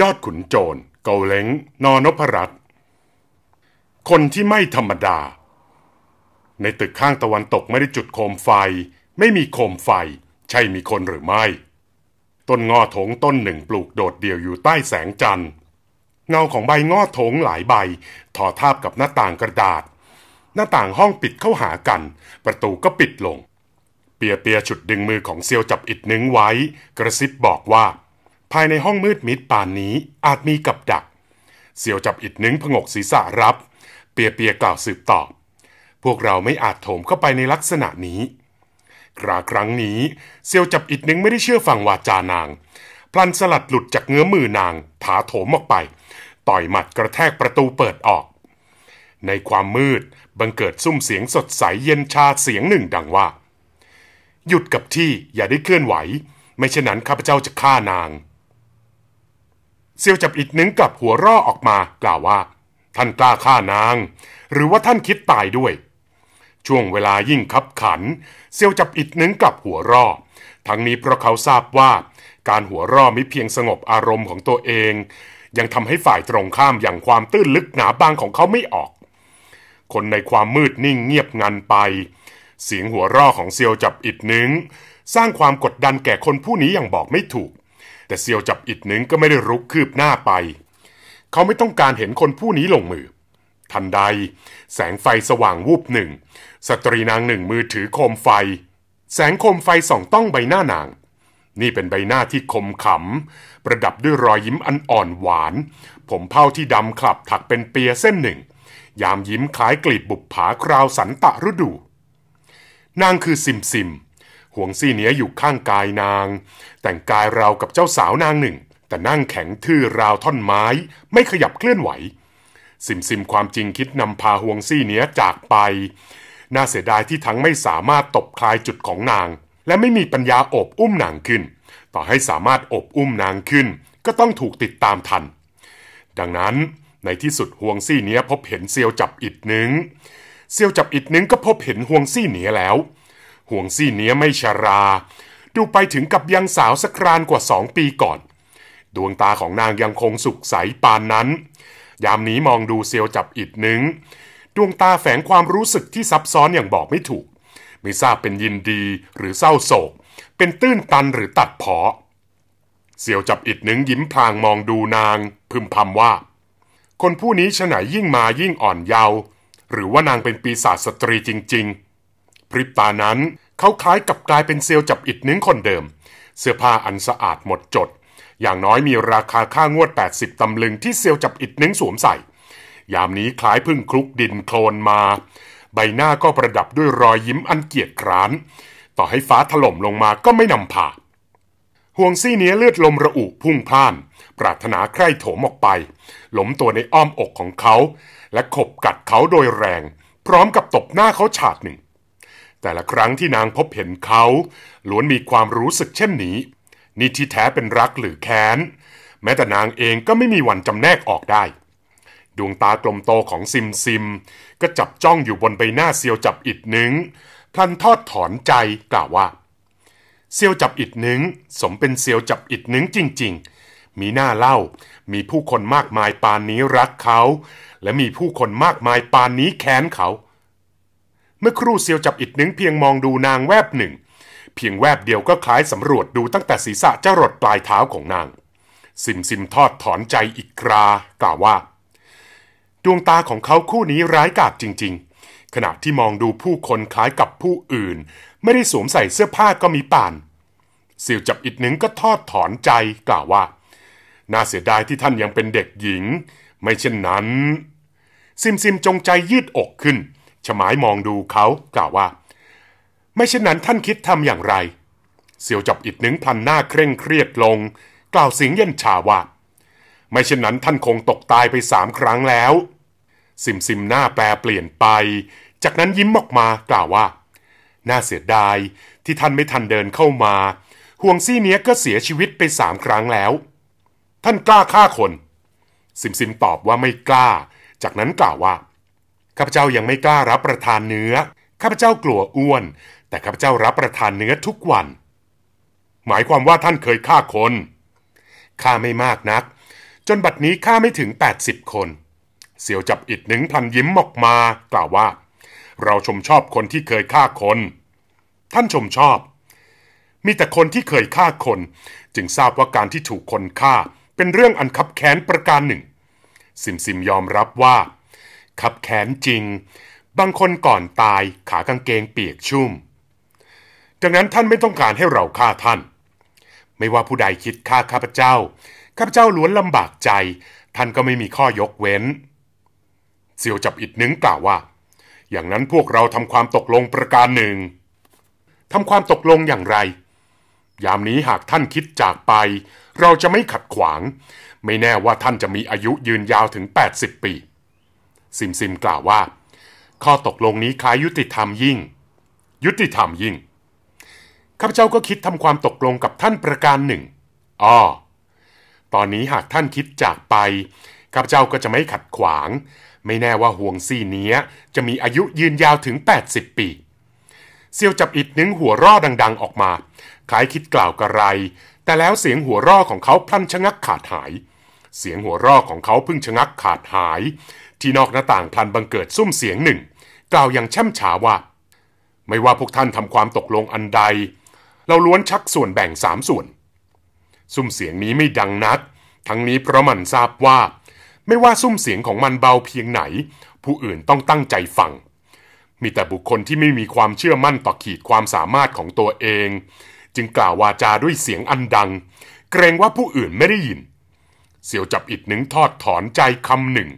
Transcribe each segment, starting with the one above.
ยอดขุนโจร เกาเล้งนอนพรัตคนที่ไม่ธรรมดา ในตึกข้างตะวันตกไม่ได้จุดโคมไฟ ไม่มีโคมไฟ ใช่มีคนหรือไม่ ต้นงอถงต้นหนึ่งปลูกโดดเดี่ยวอยู่ใต้แสงจันทร์เงาของใบงอถงหลายใบ ทอทาบกับหน้าต่างกระดาษ หน้าต่างห้องปิดเข้าหากัน ประตูก็ปิดลง เปียเปียฉุดดึงมือของเซียวจับอิดนึงไว้ กระซิบบอกว่าภายในห้องมืดมิดป่านนี้อาจมีกับดัก เสี่ยวจับอิดนึงผงกศีรษะรับ เปียเปียกล่าวสืบตอบพวกเราไม่อาจโถมเข้าไปในลักษณะนี้ คราครั้งนี้เซียวจับอิดนึงไม่ได้เชื่อฟังวาจานาง พลันสลัดหลุดจากเงื้อมือนาง ถาโถมออกไป ต่อยหมัดกระแทกประตูเปิดออก ในความมืดบังเกิดซุ่มเสียงสดใสเย็นชาเสียงหนึ่งดังว่า หยุดกับที่อย่าได้เคลื่อนไหว ไม่เช่นนั้นข้าพเจ้าจะฆ่านางเซียวจับอิดนึงกับหัวร่อออกมา กล่าวว่า ท่านกล้าฆ่านาง หรือว่าท่านคิดตายด้วย ช่วงเวลายิ่งขับขัน เซียวจับอิดนึงกับหัวร่อทั้งนี้เพราะเขาทราบว่า การหัวร่อมิเพียงสงบอารมณ์ของตัวเอง ยังทำให้ฝ่ายตรงข้ามอย่างความตื้นลึกหนาบางของเขาไม่ออก คนในความมืดนิ่งเงียบงันไป เสียงหัวร่อของเซียวจับอิดนึงสร้างความกดดันแก่คนผู้นี้อย่างบอกไม่ถูกแต่เซียวจับอิดหนึ่งก็ไม่ได้รุกคืบหน้าไป เขาไม่ต้องการเห็นคนผู้นี้ลงมือ ทันใดแสงไฟสว่างวูบหนึ่ง สตรีนางหนึ่งมือถือโคมไฟ แสงโคมไฟส่องต้องใบหน้านาง นี่เป็นใบหน้าที่คมขำ ประดับด้วยรอยยิ้มอันอ่อนหวาน ผมเผ้าที่ดำคลับถักเป็นเปียเส้นหนึ่ง ยามยิ้มคล้ายกลีบ บุบผาคราวสันตะฤดูนางคือซิมซิมห่วงซี่เนี้ยอยู่ข้างกายนาง แต่งกายราวกับเจ้าสาวนางหนึ่ง แต่นั่งแข็งทื่อราวท่อนไม้ไม่ขยับเคลื่อนไหว ซิมซิมความจริงคิดนำพาห่วงซี่เนี้ยจากไป น่าเสียดายที่ทั้งไม่สามารถตบคลายจุดของนาง และไม่มีปัญญาอบอุ้มนางขึ้น ต่อให้สามารถอบอุ้มนางขึ้น ก็ต้องถูกติดตามทัน ดังนั้นในที่สุดห่วงซี่เนี้ยพบเห็นเซียวจับอิดนึงเซียวจับอิดนึงก็พบเห็นห่วงซี่เนี้ยแล้วห่วงซี่เนี้ยไม่ชารา ดูไปถึงกับยังสาวสัครานกว่าสองปีก่อน ดวงตาของนางยังคงสุขใสปานนั้น ยามนี้มองดูเซียวจับอิดนึงดวงตาแฝงความรู้สึกที่ซับซ้อนอย่างบอกไม่ถูก ไม่ทราบเป็นยินดีหรือเศร้าโศก เป็นตื้นตันหรือตัดเพาะเซียวจับอิดนึงยิ้มพลางมองดูนาง พึมพำว่า คนผู้นี้ฉไหนยิ่งมายิ่งอ่อนเยาว์หรือว่านางเป็นปีศาจสตรีจริงๆพริบตานั้นเขาคล้ายกับกลายเป็นเซลล์จับอิดนึ้งคนเดิม เสื้อผ้าอันสะอาดหมดจด อย่างน้อยมีราคาค่างวด 80ตำลึงที่เซลล์จับอิดนึ้งสวมใส่ ยามนี้คล้ายพึ่งคลุกดินโคลนมา ใบหน้าก็ประดับด้วยรอยยิ้มอันเกียจคร้าน ต่อให้ฟ้าถล่มลงมาก็ไม่นำพาห่วงซี่เนี้ยเลือดลมระอุพุ่งพล่าน ปรารถนาใคร่โถมออกไปหลมตัวในอ้อมอกของเขา และขบกัดเขาโดยแรง พร้อมกับตบหน้าเขาฉาดหนึ่งแต่ละครั้งที่นางพบเห็นเขาล้วนมีความรู้สึกเช่นนี้นี่ที่แท้เป็นรักหรือแค้น แม้แต่นางเองก็ไม่มีวันจำแนกออกได้ ดวงตากลมโตของซิมซิม ก็จับจ้องอยู่บนใบหน้าเซียวจับอิดนึงพลันทอดถอนใจกล่าวว่า เซียวจับอิดนึงสมเป็นเซียวจับอิดนึงจริงๆ มีหน้าเล่ามีผู้คนมากมายปานนี้รักเขา และมีผู้คนมากมายปานนี้แค้นเขามื่อครู่เซียวจับอิดหนึ่งเพียงมองดูนางแวบหนึ่ง เพียงแวบเดียวก็คล้ายสำรวจดูตั้งแต่ศีรษะจรดปลายเท้าของนาง ซิมซิมทอดถอนใจอีกกรา กล่าวว่า ดวงตาของเขาคู่นี้ร้ายกาจจริงๆขณะที่มองดูผู้คนคล้ายกับผู้อื่น ไม่ได้สวมใส่เสื้อผ้าก็มีป่านเซียวจับอิดหนึ่งก็ทอดถอนใจ กล่าวว่าน่าเสียดายที่ท่านยังเป็นเด็กหญิง ไม่เช่นนั้น ซิมซิมจงใจยืดอกขึ้นฉมายมองดูเขา กล่าวว่า ไม่เช่นนั้นท่านคิดทำอย่างไร เสี่ยวจับอิดนึงพันหน้าเคร่งเครียดลง กล่าวเสียงเย็นชาว่า ไม่เช่นนั้นท่านคงตกตายไปสามครั้งแล้วสิมซิมหน้าแปลเปลี่ยนไป จากนั้นยิ้มออกมา กล่าวว่า น่าเสียดาย ที่ท่านไม่ทันเดินเข้ามา ห่วงซี่เนี้ยก็เสียชีวิตไปสามครั้งแล้ว ท่านกล้าฆ่าคนสิมซิมตอบว่าไม่กล้า จากนั้นกล่าวว่าข้าพเจ้ายังไม่กล้ารับประทานเนื้อ ข้าพเจ้ากลัวอ้วน แต่ข้าพเจ้ารับประทานเนื้อทุกวัน หมายความว่าท่านเคยฆ่าคนฆ่าไม่มากนัก จนบัดนี้ฆ่าไม่ถึง80คนเสี่ยวจับอิดหนึ่งพันยิ้มออกมากล่าวว่า เราชมชอบคนที่เคยฆ่าคนท่านชมชอบ มีแต่คนที่เคยฆ่าคน จึงทราบว่าการที่ถูกคนฆ่า เป็นเรื่องอันคับแค้นประการหนึ่งซิมซิมยอมรับว่าขับแขนจริง บางคนก่อนตายขากางเกงเปียกชุ่ม ดังนั้นท่านไม่ต้องการให้เราฆ่าท่าน ไม่ว่าผู้ใดคิดฆ่าข้าพเจ้า ข้าพเจ้าล้วนลำบากใจ ท่านก็ไม่มีข้อยกเว้น เสี่ยวจับอิดนึงกล่าวว่า อย่างนั้นพวกเราทำความตกลงประการหนึ่งทำความตกลงอย่างไร ยามนี้หากท่านคิดจากไป เราจะไม่ขัดขวาง ไม่แน่ว่าท่านจะมีอายุยืนยาวถึง80ปีซิมซิมกล่าวว่า ข้อตกลงนี้คล้ายยุติธรรมยิ่ง ยุติธรรมยิ่งข้าพเจ้าก็คิดทำความตกลงกับท่านประการหนึ่งอ้อตอนนี้หากท่านคิดจากไปข้าพเจ้าก็จะไม่ขัดขวาง ไม่แน่ว่าห่วงซี่เนี้ยจะมีอายุยืนยาวถึง80 ปีเซียวจับอิดนึงหัวรอดังๆออกมาคล้ายคิดกล่าวกระไร แต่แล้วเสียงหัวรอของเขาพลันชะงักขาดหาย เสียงหัวรอของเขาพึ่งชะงักขาดหายที่นอกหน้าต่างพลันบังเกิดซุ้มเสียงหนึ่ง กล่าวอย่างช่ำฉาว่า ไม่ว่าพวกท่านทำความตกลงอันใด เราล้วนชักส่วนแบ่งสามส่วนซุ้มเสียงนี้ไม่ดังนักทั้งนี้เพราะมันทราบว่า ไม่ว่าซุ้มเสียงของมันเบาเพียงไหน ผู้อื่นต้องตั้งใจฟังมีแต่บุคคลที่ไม่มีความเชื่อมั่นต่อขีดความสามารถของตัวเอง จึงกล่าววาจาด้วยเสียงอันดังเกรงว่าผู้อื่นไม่ได้ยิน เสี่ยวจับอิดหนึ่งทอดถอนใจคำหนึ่ง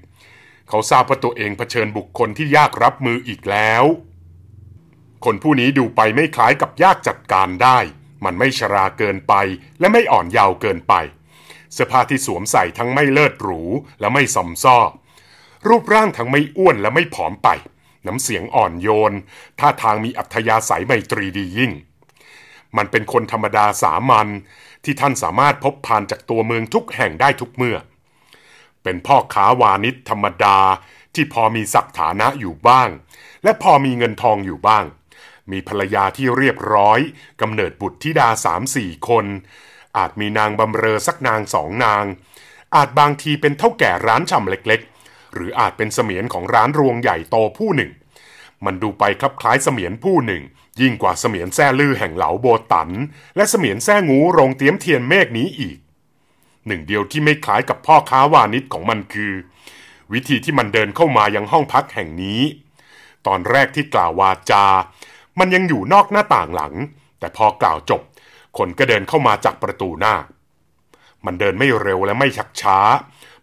เขาทราบว่าตัวเองเผชิญบุคคลที่ยากรับมืออีกแล้ว คนผู้นี้ดูไปไม่คล้ายกับยากจัดการได้ มันไม่ชราเกินไปและไม่อ่อนเยาว์เกินไป เสื้อผ้าที่สวมใส่ทั้งไม่เลิศหรูและไม่สมซ้อรูปร่างทั้งไม่อ้วนและไม่ผอมไป น้ำเสียงอ่อนโยน ท่าทางมีอัธยาศัยไมตรีดียิ่ง มันเป็นคนธรรมดาสามัญที่ท่านสามารถพบผ่านจากตัวเมืองทุกแห่งได้ทุกเมื่อเป็นพ่อค้าวานิชธรรมดาที่พอมีศักฐานะอยู่บ้างและพอมีเงินทองอยู่บ้าง มีภรรยาที่เรียบร้อยกำเนิดบุตรธิดาสามสี่คน อาจมีนางบำเรอสักนางสองนาง อาจบางทีเป็นเท่าแก่ร้านชำเล็กๆ หรืออาจเป็นเสมียนของร้านรวงใหญ่โตผู้หนึ่ง มันดูไปคลับคล้ายเสมียนผู้หนึ่ง ยิ่งกว่าเสมียนแซ่ลือแห่งเหลาโบตันและเสมียนแซ่งูโรงเตี้ยมเทียนเมฆนี้อีกหนึ่งเดียวที่ไม่คล้ายกับพ่อค้าวานิชของมันคือ วิธีที่มันเดินเข้ามายังห้องพักแห่งนี้ ตอนแรกที่กล่าววาจา มันยังอยู่นอกหน้าต่างหลัง แต่พอกล่าวจบคนก็เดินเข้ามาจากประตูหน้า มันเดินไม่เร็วและไม่ชักช้า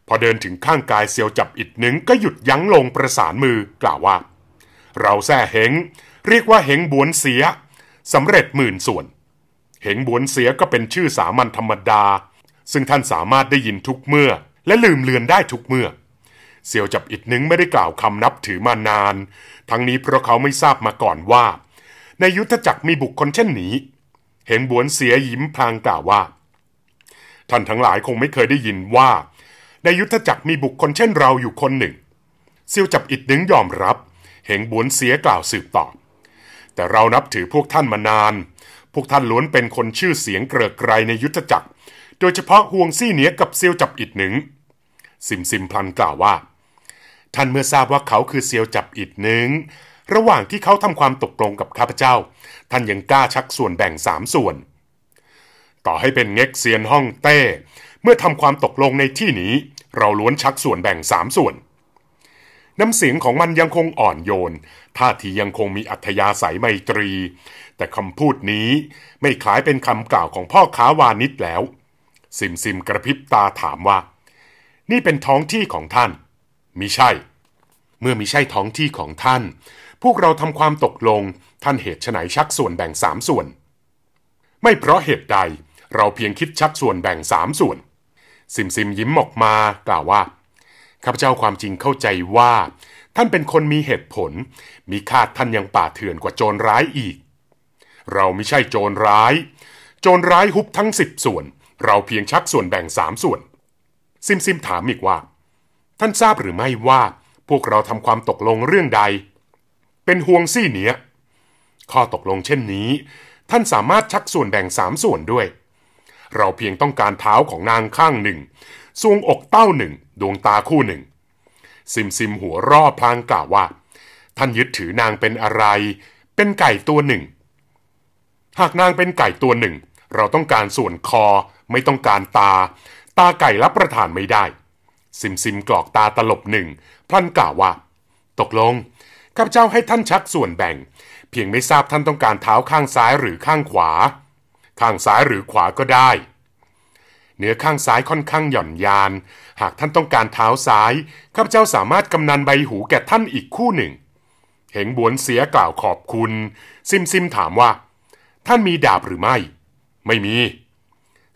พอเดินถึงข้างกายเซียวจับอิดหนึ่งก็หยุดยั้งลงประสานมือกล่าวว่า เราแท่เฮงเรียกว่าเฮงบวนเสียสำเร็จหมื่นส่วน เหงบวนเสียก็เป็นชื่อสามัญธรรมดาซึ่งท่านสามารถได้ยินทุกเมื่อ และลืมเลือนได้ทุกเมื่อ เซียวจับอิดนึงไม่ได้กล่าวคำนับถือมานาน ทั้งนี้เพราะเขาไม่ทราบมาก่อนว่า ในยุทธจักรมีบุคคลเช่นนี้ เห็นบวนเสียยิ้มพลางกล่าวว่า ท่านทั้งหลายคงไม่เคยได้ยินว่า ในยุทธจักรมีบุคคลเช่นเราอยู่คนหนึ่ง เซียวจับอิดนึงยอมรับ เหงบวนเสียกล่าวสืบต่อ แต่เรานับถือพวกท่านมานาน พวกท่านล้วนเป็นคนชื่อเสียงเกริกไกรในยุทธจักรโดยเฉพาะห่วงซี่เหนียกับเซียวจับอิดหนึ่งซิมซิมพลันกล่าวว่า ท่านเมื่อทราบว่าเขาคือเซียวจับอิดหนึ่ง ระหว่างที่เขาทำความตกลงกับข้าพเจ้า ท่านยังกล้าชักส่วนแบ่งสามส่วน ต่อให้เป็นเง็กเซียนฮ่องเต้ เมื่อทำความตกลงในที่นี้ เราล้วนชักส่วนแบ่งสามส่วน น้ำเสียงของมันยังคงอ่อนโยน ท่าทียังคงมีอัธยาศัยไมตรี แต่คำพูดนี้ไม่คล้ายเป็นคำกล่าวของพ่อค้าวานิชแล้วซิมซิมกระพริบตาถามว่า นี่เป็นท้องที่ของท่าน มิใช่ เมื่อมิใช่ท้องที่ของท่าน พวกเราทำความตกลง ท่านเหตุไฉนชักส่วนแบ่งสามส่วน ไม่เพราะเหตุใด เราเพียงคิดชักส่วนแบ่งสามส่วน ซิมซิมยิ้มออกมากล่าวว่า ข้าพเจ้าความจริงเข้าใจว่า ท่านเป็นคนมีเหตุผล มีคาดท่านยังป่าเถื่อนกว่าโจรร้ายอีก เราไม่ใช่โจรร้าย โจรร้ายฮุบทั้งสิบส่วนเราเพียงชักส่วนแบ่งสามส่วน ซิมซิมถามอีกว่า ท่านทราบหรือไม่ว่า พวกเราทำความตกลงเรื่องใด เป็นห่วงซี่เนี้ยข้อตกลงเช่นนี้ ท่านสามารถชักส่วนแบ่งสามส่วนด้วย เราเพียงต้องการเท้าของนางข้างหนึ่งทรวงอกเต้าหนึ่ง ดวงตาคู่หนึ่งซิมซิมหัวรอบพลางกล่าวว่า ท่านยึดถือนางเป็นอะไร เป็นไก่ตัวหนึ่ง หากนางเป็นไก่ตัวหนึ่งเราต้องการส่วนคอ ไม่ต้องการตา ตาไก่รับประทานไม่ได้ซิมซิมกรอกตาตลบหนึ่งพลันกล่าวว่า ตกลงข้าพเจ้าให้ท่านชักส่วนแบ่ง เพียงไม่ทราบท่านต้องการเท้าข้างซ้ายหรือข้างขวา ข้างซ้ายหรือขวาก็ได้เนื้อข้างซ้ายค่อนข้างหย่อนยาน หากท่านต้องการเท้าซ้ายข้าพเจ้าสามารถกำนันใบหูแก่ท่านอีกคู่หนึ่ง เหงบวนเสียกล่าวขอบคุณ ซิมซิมถามว่า ท่านมีดาบหรือไม่ไม่มี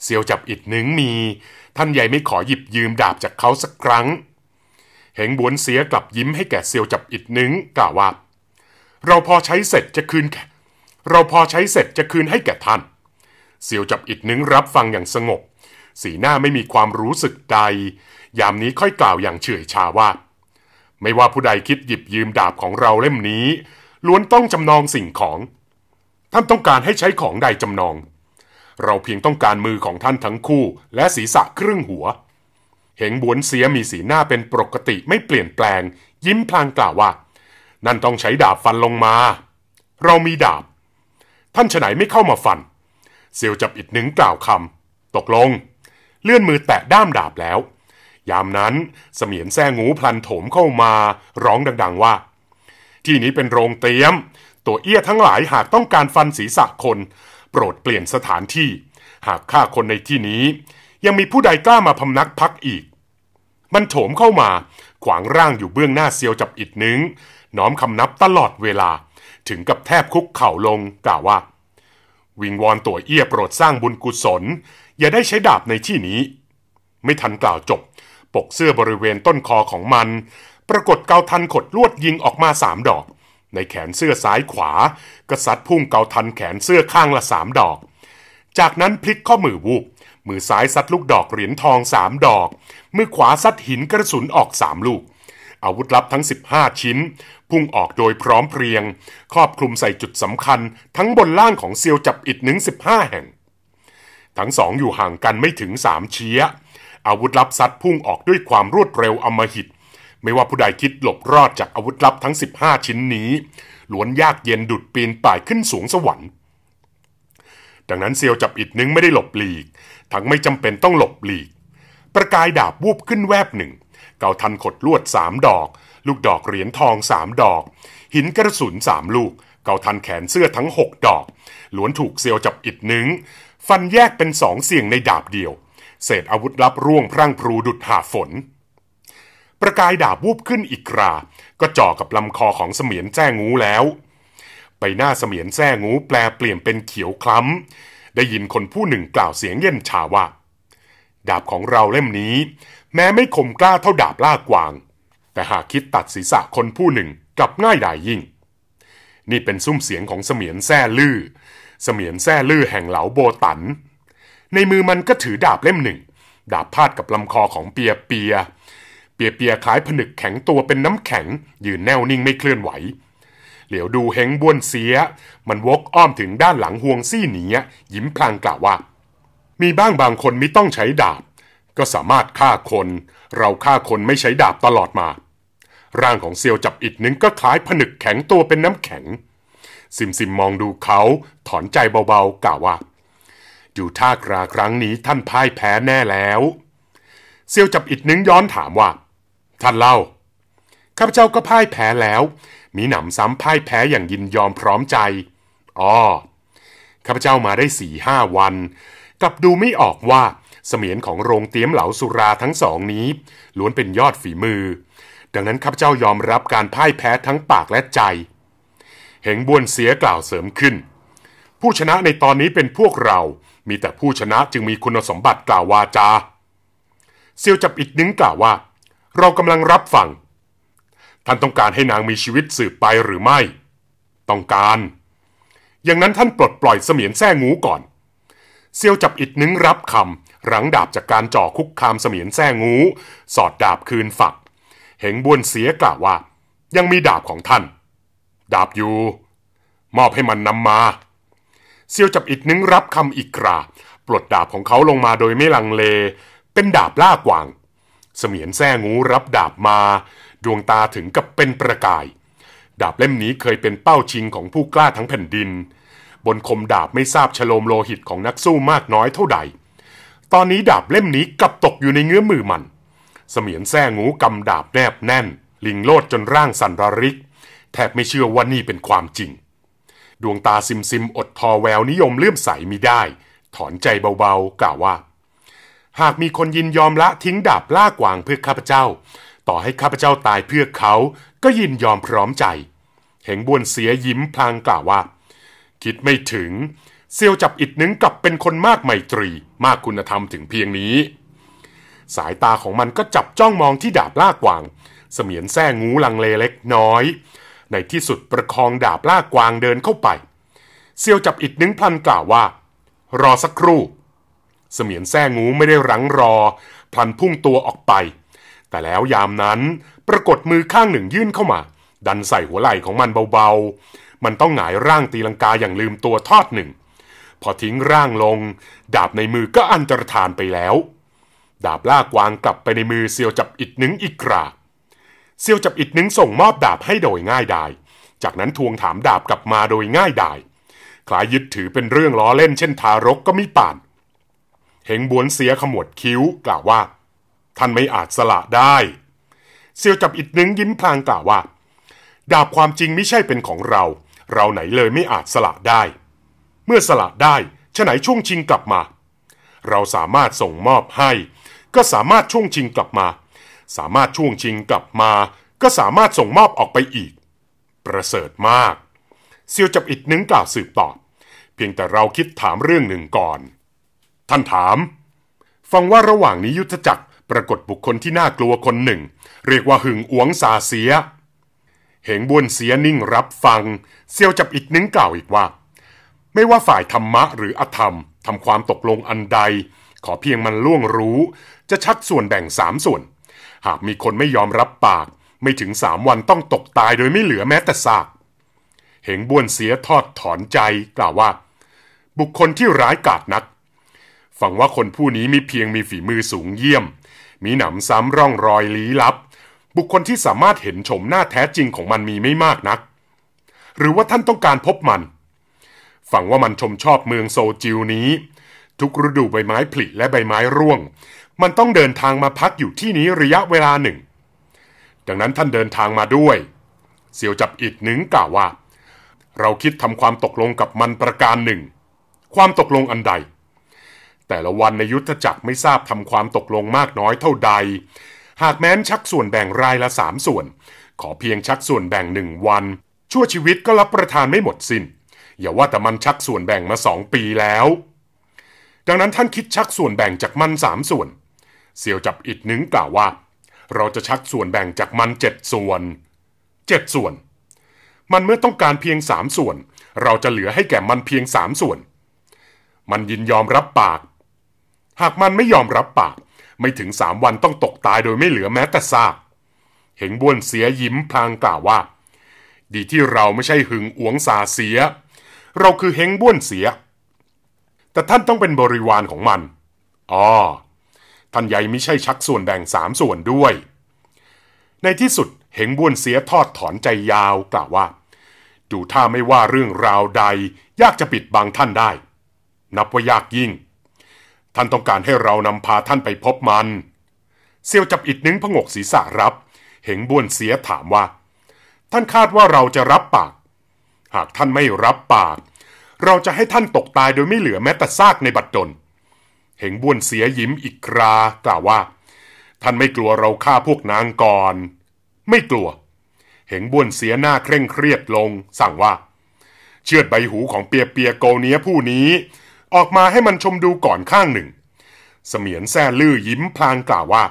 เซียวจับอิดหนึ่งมี ท่านใหญ่ไม่ขอหยิบยืมดาบจากเขาสักครั้ง เหงบวนเสียกลับยิ้มให้แก่เซียวจับอิดหนึ่งกล่าวว่า เราพอใช้เสร็จจะคืนแเราพอใช้เสร็จจะคืนให้แก่ท่าน เซียวจับอิดหนึ่งรับฟังอย่างสงบ สีหน้าไม่มีความรู้สึกใด ยามนี้ค่อยกล่าวอย่างเฉยชาว่า ไม่ว่าผู้ใดคิดหยิบยืมดาบของเราเล่มนี้ ล้วนต้องจำนองสิ่งของ ท่านต้องการให้ใช้ของใดจำนองเราเพียงต้องการมือของท่านทั้งคู่และศีรษะครึ่งหัว เหงบวนเสียมีสีหน้าเป็นปกติไม่เปลี่ยนแปลงยิ้มพลางกล่าวว่า นั่นต้องใช้ดาบฟันลงมา เรามีดาบ ท่านฉไหนไม่เข้ามาฟันเซียวจับอิดหนึ่งกล่าวคำ ตกลง เลื่อนมือแตะด้ามดาบแล้ว ยามนั้นเสมียนแซงงูพลันโถมเข้ามาร้องดังๆว่า ที่นี้เป็นโรงเตียม ตัวเอี้ยทั้งหลายหากต้องการฟันศีรษะคนรดเปลี่ยนสถานที่ หากฆ่าคนในที่นี้ ยังมีผู้ใดกล้ามาพำนักพักอีก มันโถมเข้ามาขวางร่างอยู่เบื้องหน้าเซียวจับอิดนึง น้อมคำนับตลอดเวลาถึงกับแทบคุกเข่าลงกล่าวว่า วิงวอนตัวเอี้ยโปรดสร้างบุญกุศล อย่าได้ใช้ดาบในที่นี้ ไม่ทันกล่าวจบ ปกเสื้อบริเวณต้นคอของมัน ปรากฏเกาทันขดลวดยิงออกมาสามดอกในแขนเสื้อซ้ายขวาก็ซัดพุ่งเกาทันแขนเสื้อข้างละสามดอก จากนั้นพลิกข้อมือวูบมือซ้ายซัดลูกดอกเหรียญทองสามดอก มือขวาซัดหินกระสุนออกสามลูก อาวุธลับทั้ง 15 ชิ้น พุ่งออกโดยพร้อมเพรียงครอบคลุมใส่จุดสำคัญ ทั้งบนล่างของเซียวจับอิดหนึ่ง15 แห่ง ทั้งสองอยู่ห่างกันไม่ถึงสามเชียอาวุธลับซัดพุ่งออกด้วยความรวดเร็วอมหิตไม่ว่าผู้ใดคิดหลบรอดจากอาวุธลับทั้ง 15 ชิ้นนี้ล้วนยากเย็นดุดปีนป่ายขึ้นสูงสวรรค์ ดังนั้นเซียวจับอิดนึงไม่ได้หลบหลีก ทั้งไม่จำเป็นต้องหลบหลีก ประกายดาบวูบขึ้นแวบหนึ่ง เกาทันขดลวดสามดอก ลูกดอกเหรียญทองสามดอก หินกระสุนสามลูก เกาทันแขนเสื้อทั้งหกดอกล้วนถูกเซียวจับอิดนึงฟันแยกเป็นสองเสียงในดาบเดียว เศษอาวุธลับร่วงพรั่งพรูดุดหาฝนประกายดาบวูบขึ้นอีกครา ก็จ่อกับลำคอของเสมียนแจ้งูแล้ว ไปหน้าเสมียนแจ้งูแปลเปลี่ยนเป็นเขียวคล้ำ ได้ยินคนผู้หนึ่งกล่าวเสียงเย็นชาว่า ดาบของเราเล่มนี้ แม้ไม่คมกล้าเท่าดาบล่ากวาง แต่หากคิดตัดศีรษะคนผู้หนึ่งกลับง่ายดายยิ่ง นี่เป็นซุ้มเสียงของเสมียนแซ่ลือ้อเสมียนแซ่ลือ้อแห่งเหลาโบตัน ในมือมันก็ถือดาบเล่มหนึ่ง ดาบพาดกับลำคอของเปียเปียเปียๆคล้ายผนึกแข็งตัวเป็นน้ำแข็งยืนแน่วนิ่งไม่เคลื่อนไหว เหลียวดูเฮงบ้วนเสียมันวกอ้อมถึงด้านหลังห่วงซี่หนียิ้มพลางกล่าวว่า มีบ้างบางคนไม่ต้องใช้ดาบ ก็สามารถฆ่าคน เราฆ่าคนไม่ใช้ดาบตลอดมาร่างของเซียวจับอิดนึงก็ คล้ายผนึกแข็งตัวเป็นน้ำแข็งซิมซิมมองดูเขาถอนใจเบาๆกล่าวว่า อยู่ท่ากราครั้งนี้ท่านพ่ายแพ้แน่แล้ว เซียวจับอิดนึงย้อนถามว่าท่านเล่า ข้าพเจ้าก็พ่ายแพ้แล้วมีหนำซ้ำพ่ายแพ้อย่างยินยอมพร้อมใจอ้อข้าพเจ้ามาได้สี่ห้าวัน กับดูไม่ออกว่าเสมียนของโรงเตี้ยมเหลาสุราทั้งสองนี้ ล้วนเป็นยอดฝีมือ ดังนั้นข้าพเจ้ายอมรับการพ่ายแพ้ทั้งปากและใจ เหงบวนเสียกล่าวเสริมขึ้น ผู้ชนะในตอนนี้เป็นพวกเรา มีแต่ผู้ชนะจึงมีคุณสมบัติกล่าววาจา เซียวจับอีกนึงกล่าวว่าเรากำลังรับฟังท่านต้องการให้นางมีชีวิตสืบไปหรือไม่ ต้องการ อย่างนั้นท่านปลดปล่อยเสมียนแท่งูก่อน เซียวจับอิดนึงรับคำหลังดาบจากการจ่อคุกคามเสมียนแท่งู สอดดาบคืนฝักเหงบวนเสียกล่าวว่ายังมีดาบของท่าน ดาบอยู่มอบให้มันนำมา เซียวจับอิดนึงรับคำอีกกราปลดดาบของเขาลงมาโดยไม่ลังเล เป็นดาบล่ากวางเสมียนแซ่งูรับดาบมา ดวงตาถึงกับเป็นประกาย ดาบเล่มนี้เคยเป็นเป้าชิงของผู้กล้าทั้งแผ่นดิน บนคมดาบไม่ทราบฉโลมโลหิตของนักสู้มากน้อยเท่าใดตอนนี้ดาบเล่มนี้กลับตกอยู่ในเงื้อมือมันเสมียนแซ่งูกำดาบแนบแน่น ลิงโลดจนร่างสั่นระริกแทบไม่เชื่อว่านี่เป็นความจริง ดวงตาซิมซิมอดทอแววนิยมเลื่อมใสมิได้ ถอนใจเบาๆกล่าวว่าหากมีคนยินยอมละทิ้งดาบล่ากวางเพื่อข้าพเจ้า ต่อให้ข้าพเจ้าตายเพื่อเขาก็ยินยอมพร้อมใจ เหงบวนเสียยิ้มพลางกล่าวว่า คิดไม่ถึง เซียวจับอิดนึงกลับเป็นคนมากไมตรีมากคุณธรรมถึงเพียงนี้ สายตาของมันก็จับจ้องมองที่ดาบล่ากวาง เสมียนแซ่งูลังเลเล็กน้อย ในที่สุดประคองดาบล่ากวางเดินเข้าไปเซียวจับอิดนึงพลันกล่าวว่า รอสักครู่เสมียนแซ่งูไม่ได้รั้งรอพลันพุ่งตัวออกไป แต่แล้วยามนั้นปรากฏมือข้างหนึ่งยื่นเข้ามา ดันใส่หัวไหล่ของมันเบาๆมันต้องหงายร่างตีลังกาอย่างลืมตัวทอดหนึ่ง พอทิ้งร่างลง ดาบในมือก็อันตรธานไปแล้ว ดาบลากวางกลับไปในมือเซียวจับอิดหนึ่งอีกคราเซียวจับอิดหนึ่งส่งมอบดาบให้โดยง่ายดายจากนั้นทวงถามดาบกลับมาโดยง่ายดายคล้ายยึดถือเป็นเรื่องล้อเล่นเช่น ทารกก็ไม่ป่านเฮงบวนเสียขมวดคิ้วกล่าวว่า ท่านไม่อาจสละได้เซียวจับอิดนึงยิ้มพลางกล่าวว่า ดาบความจริงไม่ใช่เป็นของเรา เราไหนเลยไม่อาจสละได้ เมื่อสละได้ฉะไหนช่วงชิงกลับมา เราสามารถส่งมอบให้ ก็สามารถช่วงชิงกลับมา สามารถช่วงชิงกลับมา ก็สามารถส่งมอบออกไปอีก ประเสริฐมากเซียวจับอิดนึงกล่าวสืบต่อ เพียงแต่เราคิดถามเรื่องหนึ่งก่อนท่านถาม ฟังว่าระหว่างนี้ยุทธจักรปรากฏบุคคลที่น่ากลัวคนหนึ่ง เรียกว่าหึงอวงสาเสีย เหงบวนเสียนิ่งรับฟัง เซียวจับอีกนึงกล่าวอีกว่า ไม่ว่าฝ่ายธรรมะหรืออธรรมทำความตกลงอันใด ขอเพียงมันล่วงรู้ จะชักส่วนแบ่งสามส่วน หากมีคนไม่ยอมรับปาก ไม่ถึงสามวันต้องตกตายโดยไม่เหลือแม้แต่ซากเหงบวนเสียทอดถอนใจกล่าวว่า บุคคลที่ร้ายกาจนักฟังว่าคนผู้นี้มีเพียงมีฝีมือสูงเยี่ยม มีหนำซ้ำร่องรอยลี้ลับ บุคคลที่สามารถเห็นชมหน้าแท้จริงของมันมีไม่มากนัก หรือว่าท่านต้องการพบมัน ฟังว่ามันชมชอบเมืองโซจิวนี้ ทุกฤดูใบไม้ผลิและใบไม้ร่วง มันต้องเดินทางมาพักอยู่ที่นี้ระยะเวลาหนึ่ง ดังนั้นท่านเดินทางมาด้วย เสี่ยวจับอิดหนึ่งกล่าวว่า เราคิดทำความตกลงกับมันประการหนึ่ง ความตกลงอันใดแต่ละวันในยุทธจักรไม่ทราบทำความตกลงมากน้อยเท่าใด หากแม้นชักส่วนแบ่งรายละสามส่วน ขอเพียงชักส่วนแบ่งหนึ่งวัน ชั่วชีวิตก็รับประทานไม่หมดสิน้นอย่าว่าแต่มันชักส่วนแบ่งมาสองปีแล้ว ดังนั้นท่านคิดชักส่วนแบ่งจากมันสามส่วน เสี่ยวจับอิดนึงกล่าวว่า เราจะชักส่วนแบ่งจากมันเจ็ดส่วนเจ็ดส่วน มันเมื่อต้องการเพียงสามส่วน เราจะเหลือให้แก่มันเพียงสามส่วน มันยินยอมรับปากหากมันไม่ยอมรับปากไม่ถึงสามวันต้องตกตายโดยไม่เหลือแม้แต่ซากเหงบ้วนเสียยิ้มพลางกล่าวว่า ดีที่เราไม่ใช่หึงอวงสาเสีย เราคือเฮงบ้วนเสีย แต่ท่านต้องเป็นบริวารของมันอ๋อท่านใหญ่ไม่ใช่ชักส่วนแบ่งสามส่วนด้วย ในที่สุด เหงบ้วนเสียทอดถอนใจยาวกล่าวว่าดูท่าไม่ว่าเรื่องราวใดยากจะปิดบังท่านได้ นับว่ายากยิ่งท่านต้องการให้เรานำพาท่านไปพบมัน เซียวจับอิดนึงพงกศีรษะรับ เหงบ้วนเสียถามว่า ท่านคาดว่าเราจะรับปาก หากท่านไม่รับปาก เราจะให้ท่านตกตายโดยไม่เหลือแม้แต่ซากในบัดดล เหงบ้วนเสียยิ้มอีกครา กล่าวว่า ท่านไม่กลัวเราฆ่าพวกนางก่อน ไม่กลัว เหงบ้วนเสียหน้าเคร่งเครียดลง สั่งว่า เชือดใบหูของเปียเปียโกเนียผู้นี้ออกมาให้มันชมดูก่อนข้างหนึ่ง เสมียนแซ่ลื่อยิ้มพลางกล่าวว่า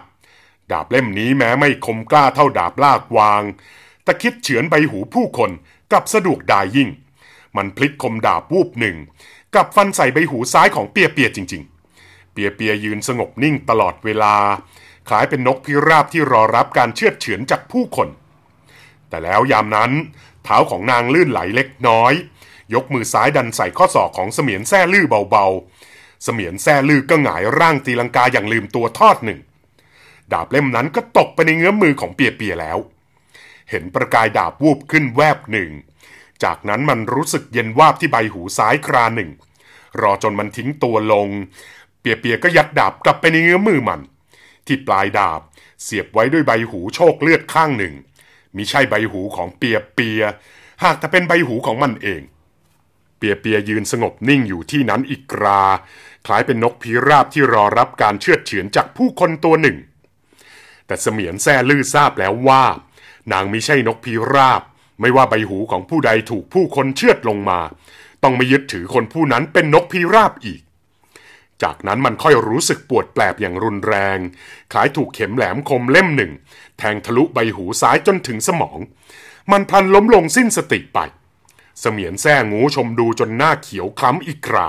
ดาบเล่มนี้แม้ไม่คมกล้าเท่าดาบลากวาง แต่คิดเฉือนใบหูผู้คนกับสะดวกดายยิ่ง มันพลิกคมดาบวูบหนึ่ง กับฟันใส่ใบหูซ้ายของเปียเปียจริงๆ เปียเปียยืนสงบนิ่งตลอดเวลาคล้ายเป็นนกพิราบที่รอรับการเชือดเฉือนจากผู้คน แต่แล้วยามนั้น เท้าของนางลื่นไหลเล็กน้อยยกมือซ้ายดันใส่ข้อศอกของเสมียนแซ่ลื่อเบาๆ เสมียนแซ่ลื่อก็หงายร่างตีลังกาอย่างลืมตัวทอดหนึ่ง ดาบเล่มนั้นก็ตกไปในเงื้อมือของเปียเปียแล้ว เห็นประกายดาบวูบขึ้นแวบหนึ่ง จากนั้นมันรู้สึกเย็นวาบที่ใบหูซ้ายคราหนึ่ง รอจนมันทิ้งตัวลง เปียเปียก็ยัดดาบกลับไปในเงื้อมือมันที่ปลายดาบเสียบไว้ด้วยใบหูโชคเลือดข้างหนึ่งมิใช่ใบหูของเปียเปีย หากแต่เป็นใบหูของมันเองเปียเปียยืนสงบนิ่งอยู่ที่นั้นอีกกราคล้ายเป็นนกพิราบที่รอรับการเชือเฉือนจากผู้คนตัวหนึ่ง แต่เสมียนแซ่ลือทราบแล้วว่า นางมิใช่นกพิราบ ไม่ว่าใบหูของผู้ใดถูกผู้คนเชือดลงมา ต้องไม่ยึดถือคนผู้นั้นเป็นนกพิราบอีก จากนั้นมันค่อยรู้สึกปวดแปลบอย่างรุนแรง คล้ายถูกเข็มแหลมคมเล่มหนึ่ง แทงทะลุใบหูซ้ายจนถึงสมอง มันพันล้มลงสิ้นสติไปเสมียนแซ่งูชมดูจนหน้าเขียวคล้ำอีกครา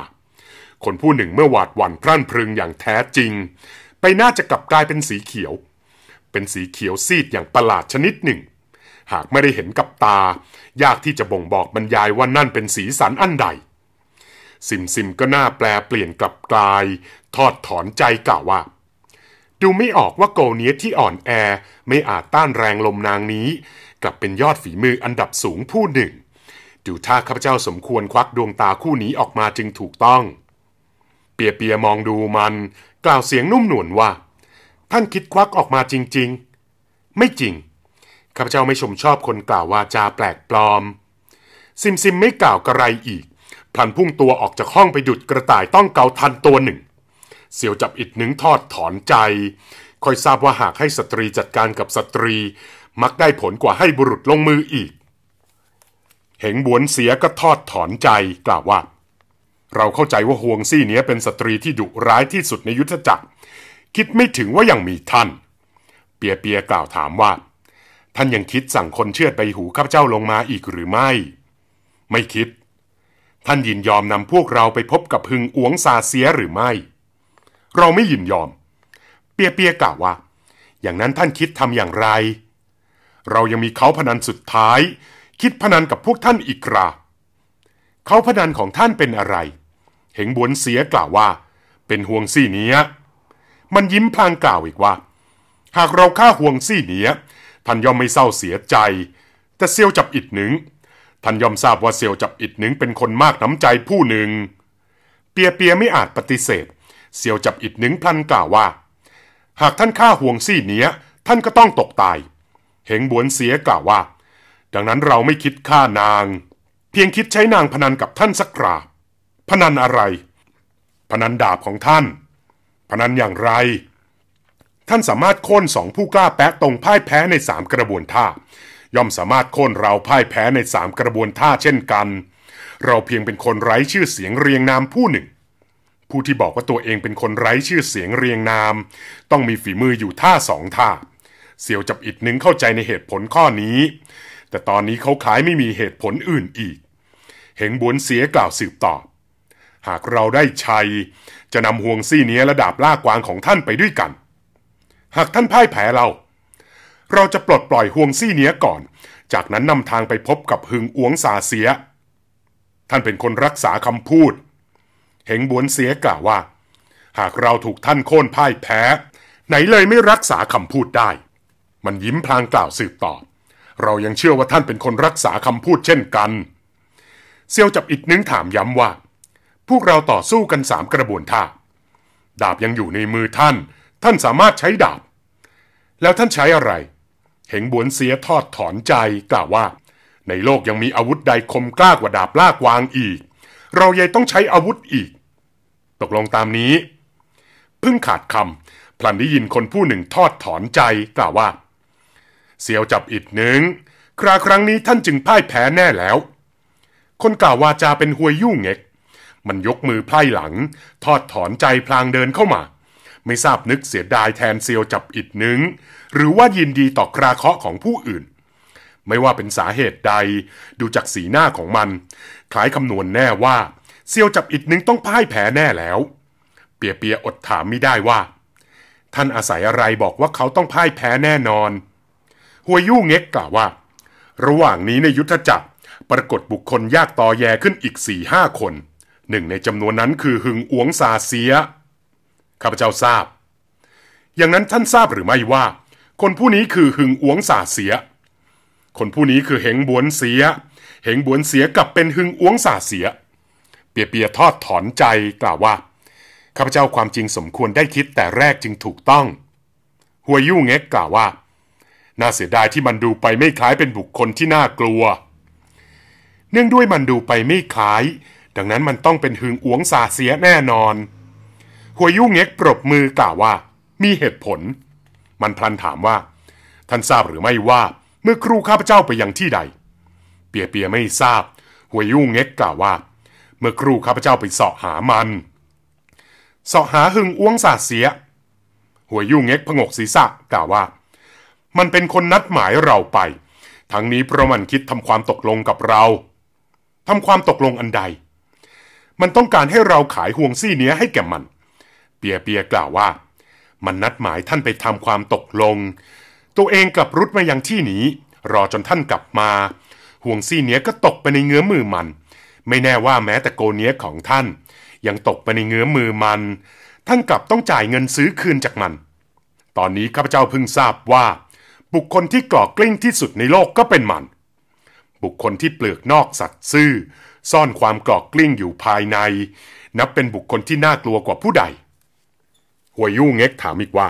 คนผู้หนึ่งเมื่อหวาดหวั่นพรั่นพรึงอย่างแท้จริง ไปน่าจะกลับกลายเป็นสีเขียว เป็นสีเขียวซีดอย่างประหลาดชนิดหนึ่ง หากไม่ได้เห็นกับตา ยากที่จะบ่งบอกบรรยายว่านั่นเป็นสีสันอันใด ซิมซิมก็หน้าแปลเปลี่ยนกลับกลาย ทอดถอนใจกล่าวว่า ดูไม่ออกว่าโกเนียที่อ่อนแอไม่อาจต้านแรงลมนางนี้ กลับเป็นยอดฝีมืออันดับสูงผู้หนึ่งดู่ถ้าข้าพเจ้าสมควรควักดวงตาคู่นี้ออกมาจึงถูกต้อง เปียเปียมองดูมันกล่าวเสียงนุ่มหนวลว่าท่านคิดควักออกมาจริงๆ ไม่จริง ข้าพเจ้าไม่ชมชอบคนกล่าววาจาแปลกปลอม ซิมซิมไม่กล่าวกระไรอีกพลันพุ่งตัวออกจากห้องไปดุดกระต่ายต้องเกาทันตัวหนึ่ง เสียวจับอิดหนึ่งทอดถอนใจคอยทราบว่าหากให้สตรีจัดการกับสตรีมักได้ผลกว่าให้บุรุษลงมืออีกเหงบวนเสียก็ทอดถอนใจกล่าวว่า เราเข้าใจว่าฮวงซี่เนี้ยเป็นสตรีที่ดุร้ายที่สุดในยุทธจักร คิดไม่ถึงว่ายังมีท่าน เปียเปียกล่าวถามว่า ท่านยังคิดสั่งคนเชือดใบหูข้าพเจ้าลงมาอีกหรือไม่ ไม่คิด ท่านยินยอมนำพวกเราไปพบกับพึงอวงซาเสียหรือไม่ เราไม่ยินยอม เปียเปียกล่าวว่า อย่างนั้นท่านคิดทำอย่างไร เรายังมีเขาพนันสุดท้ายคิดพนันกับพวกท่านอีกราเขาพนันของท่านเป็นอะไร เหงบวนเสียกล่าวว่า เป็นห่วงซี่เนี้ยมันยิ้มพลางกล่าวอีกว่า หากเราฆ่าห่วงซี่เนี้ยท่านย่อมไม่เศร้าเสียใจ แต่เซียวจับอิดหนึ่งท่านย่อมทราบว่าเซียวจับอิดหนึ่งเป็นคนมากน้ำใจผู้หนึ่ง เปียเปียไม่อาจปฏิเสธเซียวจับอิดหนึ่งพลันกล่าวว่า หากท่านฆ่าห่วงซี่เนี้ยท่านก็ต้องตกตาย เหงบวนเสียกล่าวว่าดังนั้นเราไม่คิดฆ่านาง เพียงคิดใช้นางพนันกับท่านสักกราบพนันอะไร พนันดาบของท่าน พนันอย่างไร ท่านสามารถโค่นสองผู้กล้าแปะตรงพ่ายแพ้ในสามกระบวนท่า ย่อมสามารถโค่นเราพ่ายแพ้ในสามกระบวนท่าเช่นกัน เราเพียงเป็นคนไร้ชื่อเสียงเรียงนามผู้หนึ่ง ผู้ที่บอกว่าตัวเองเป็นคนไร้ชื่อเสียงเรียงนาม ต้องมีฝีมืออยู่ท่าสองท่า เสี่ยวจับอิดนึงเข้าใจในเหตุผลข้อนี้แต่ตอนนี้เขาขายไม่มีเหตุผลอื่นอีก เหงบวนเสียกล่าวสืบต่อ หากเราได้ชัย จะนำห่วงซี่เนี้ยระดาบล่ากวางของท่านไปด้วยกัน หากท่านพ่ายแพ้เรา เราจะปลดปล่อยห่วงซี่เนี้ยก่อน จากนั้นนำทางไปพบกับหึงอวงสาเสีย ท่านเป็นคนรักษาคำพูด เหงบวนเสียกล่าวว่า หากเราถูกท่านโค่นพ่ายแพ้ ไหนเลยไม่รักษาคำพูดได้ มันยิ้มพลางกล่าวสืบต่อเรายังเชื่อว่าท่านเป็นคนรักษาคำพูดเช่นกัน เซียวจับอีกนึงถามย้ำว่า พวกเราต่อสู้กันสามกระบวนท่าดาบยังอยู่ในมือท่าน ท่านสามารถใช้ดาบ แล้วท่านใช้อะไร เหงบวนเสียทอดถอนใจ กล่าวว่า ในโลกยังมีอาวุธใดคมกล้ากว่าดาบลากวางอีก เรายังต้องใช้อาวุธอีก ตกลงตามนี้เพิ่งขาดคำ พลันได้ยินคนผู้หนึ่งทอดถอนใจกล่าวว่าเซียวจับอิดหนึ่ง คราครั้งนี้ท่านจึงพ่ายแพ้แน่แล้ว คนกล่าววาจาเป็นหวยยุ่งเง็ก มันยกมือไพ่หลัง ทอดถอนใจพลางเดินเข้ามา ไม่ทราบนึกเสียดายแทนเซียวจับอิดหนึ่ง หรือว่ายินดีต่อคราเคาะของผู้อื่น ไม่ว่าเป็นสาเหตุใด ดูจากสีหน้าของมัน คล้ายคำนวณแน่ว่า เซียวจับอิดหนึ่งต้องพ่ายแพ้แน่แล้ว เปียเปียอดถามไม่ได้ว่า ท่านอาศัยอะไรบอกว่าเขาต้องพ่ายแพ้แน่นอนหัวยู่เง็กกล่าวว่า ระหว่างนี้ในยุทธจักร ปรากฏบุคคลยากต่อแยขึ้นอีกสี่ห้าคน หนึ่งในจำนวนนั้นคือหึงอวงซาเสีย ข้าพเจ้าทราบ อย่างนั้นท่านทราบหรือไม่ว่า คนผู้นี้คือหึงอวงซาเสีย คนผู้นี้คือเหงบวนเสีย เหงบวนเสียกับเป็นหึงอวงซาเสีย เปียเปียทอดถอนใจกล่าวว่า ข้าพเจ้าความจริงสมควรได้คิดแต่แรกจึงถูกต้อง หัวยู่เง็กกล่าวว่าน่าเสียดายที่มันดูไปไม่คล้ายเป็นบุคคลที่น่ากลัว เนื่องด้วยมันดูไปไม่คล้าย ดังนั้นมันต้องเป็นหึงอวงสาเสียแน่นอน หัวยุ่งเง็กปรบมือกล่าวว่า มีเหตุผล มันพลันถามว่า ท่านทราบหรือไม่ว่า เมื่อครูข้าพเจ้าไปยังที่ใด เปียเปียไม่ทราบหัวยุ่งเง็กกล่าวว่า เมื่อครูข้าพเจ้าไปเสาะหามันเสาะหาหึงอ้วงสาเสียหัวยุ่งเง็กผงกศีรษะกล่าวว่ามันเป็นคนนัดหมายเราไป ทั้งนี้เพราะมันคิดทำความตกลงกับเรา ทำความตกลงอันใด มันต้องการให้เราขายห่วงซี่เนี้ยให้แก่มัน เปียเปียกล่าวว่า มันนัดหมายท่านไปทำความตกลง ตัวเองกลับรุดมายังที่นี้ รอจนท่านกลับมา ห่วงซี่เนี้ยก็ตกไปในเงื้อมือมัน ไม่แน่ว่าแม้แต่โกเนี้ยของท่าน ยังตกไปในเงื้อมือมัน ท่านกลับต้องจ่ายเงินซื้อคืนจากมัน ตอนนี้ข้าพเจ้าเพิ่งทราบว่าบุคคลที่กรอกกลิ้งที่สุดในโลกก็เป็นมัน บุคคลที่เปลือกนอกสัตว์ซื่อซ่อนความกรอกกลิ้งอยู่ภายใน นับเป็นบุคคลที่น่ากลัวกว่าผู้ใดหัวยู่เง็กถามอีกว่า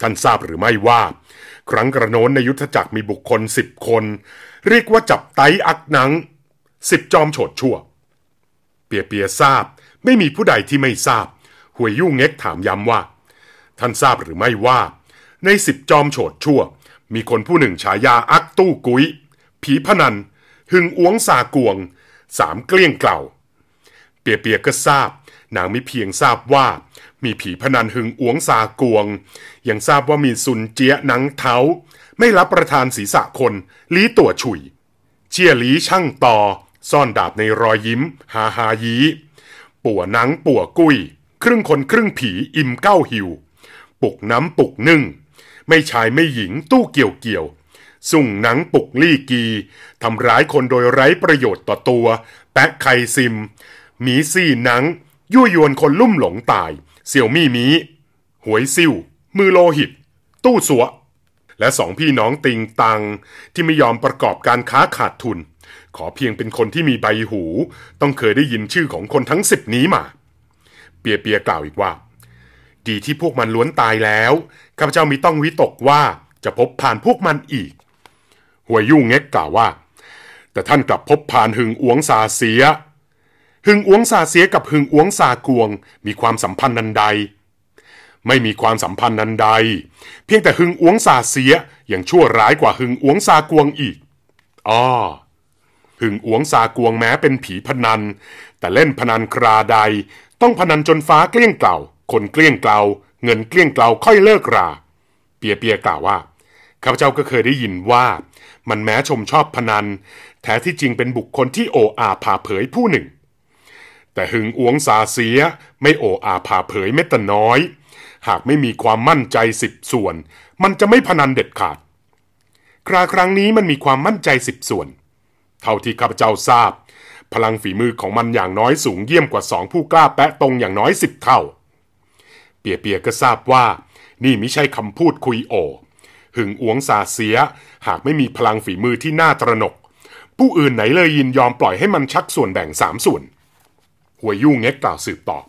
ท่านทราบหรือไม่ว่า ครั้งกระโน้นในยุทธจักรมีบุคคลสิบคน เรียกว่าจับไตอักหนังสิบจอมโฉดชั่ว เปียเปียทราบ ไม่มีผู้ใดที่ไม่ทราบหัวยู่เง็กถามย้ำว่า ท่านทราบหรือไม่ว่า ในสิบจอมโฉดชั่วมีคนผู้หนึ่งฉายาอักตู้กุยผีพนัน หึงอ้วงสากวง สามเกลี้ยงเกล่าเปียเปียก็ทราบ นางไม่เพียงทราบว่า มีผีพนันหึงอ้วงสากวง ยังทราบว่ามีซุนเจียหนังเท้า ไม่รับประทานศีรษะคน ลีตัวฉุยเชี่ยลีช่างต่อ ซ่อนดาบในรอยยิ้มฮาฮายี ปัวนังปัวกุ้ย ครึ่งคนครึ่งผีอิ่มเก้าหิวปุกน้ำปุกนึ่งไม่ชายไม่หญิงตู้เกี่ยวเกี่ยว สุ่งหนังปุกลี่กี ทำร้ายคนโดยไร้ประโยชน์ต่อตัว แปะไข่ซิมหมีซี่หนังยั่วยวนคนลุ่มหลงตาย เสี่ยวมี่มี หวยซิ่วมือโลหิต ตู้สัว และสองพี่น้องติงตัง ที่ไม่ยอมประกอบการค้าขาดทุน ขอเพียงเป็นคนที่มีใบหู ต้องเคยได้ยินชื่อของคนทั้งสิบนี้มา เปียเปียกล่าวอีกว่า ดีที่พวกมันล้วนตายแล้วข้าพเจ้ามีต้องวิตกว่าจะพบผ่านพวกมันอีก หัวยุ่งเง็กกล่าวว่า แต่ท่านกลับพบผ่านหึงอวงสาเสีย หึงอวงสาเสียกับหึงอวงสากวง มีความสัมพันธ์นันใด ไม่มีความสัมพันธ์นันใด เพียงแต่หึงอวงสาเสียยังชั่วร้ายกว่าหึงอวงสากวงอีก อ้อหึงอวงสากวงแม้เป็นผีพนัน แต่เล่นพนันคราใดต้องพนันจนฟ้าเกลี้ยงเกล่าคนเกลี้ยงเกล่าเงินเกลี้ยงเกลาค่อยเลิกราเปียเปียกล่าวว่า ข้าพเจ้าก็เคยได้ยินว่ามันแม้ชมชอบพนันแท้ที่จริงเป็นบุคคลที่โออาผ่าเผยผู้หนึ่ง แต่หึงอวงสาเสีย ไม่โออาผ่าเผยเม็ดแต่น้อย หากไม่มีความมั่นใจสิบส่วน มันจะไม่พนันเด็ดขาด คราครั้งนี้มันมีความมั่นใจสิบส่วน เท่าที่ข้าพเจ้าทราบ พลังฝีมือของมันอย่างน้อยสูงเยี่ยมกว่าสองผู้กล้าแปะตรงอย่างน้อยสิบเท่าเปียเปียก็ทราบว่า นี่ไม่ใช่คำพูดคุยโอ หึงอวงสาเสีย หากไม่มีพลังฝีมือที่น่าตระหนก ผู้อื่นไหนเลยยินยอมปล่อยให้มันชักส่วนแบ่งสามส่วน หัวยุ่งเง็กกล่าวสืบต่อ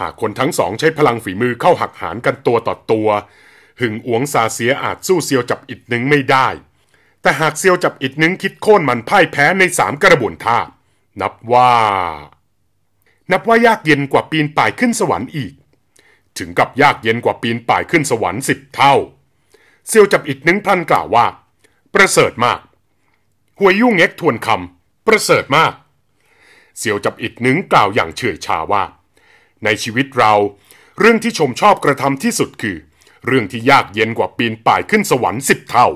หากคนทั้งสองใช้พลังฝีมือเข้าหักหานกันตัวต่อตัว หึงอวงสาเสียอาจสู้เซียวจับอิดนึงไม่ได้ แต่หากเซียวจับอิดนึงคิดโค่นมันพ่ายแพ้ในสามกระบวนท่า นับว่า นับว่ายากเย็นกว่าปีนป่ายขึ้นสวรรค์อีกถึงกับยากเย็นกว่าปีนป่ายขึ้นสวรรค์สิบเท่าเซียวจับอิดนึ่งพันกล่าวว่าประเสริฐมากหวยยุ่งเง็กทวนคำประเสริฐมากเซียวจับอิดนึ่งกล่าวอย่างเฉยชาว่า ในชีวิตเรา เรื่องที่ชมชอบกระทำที่สุดคือ เรื่องที่ยากเย็นกว่าปีนป่ายขึ้นสวรรค์สิบเท่า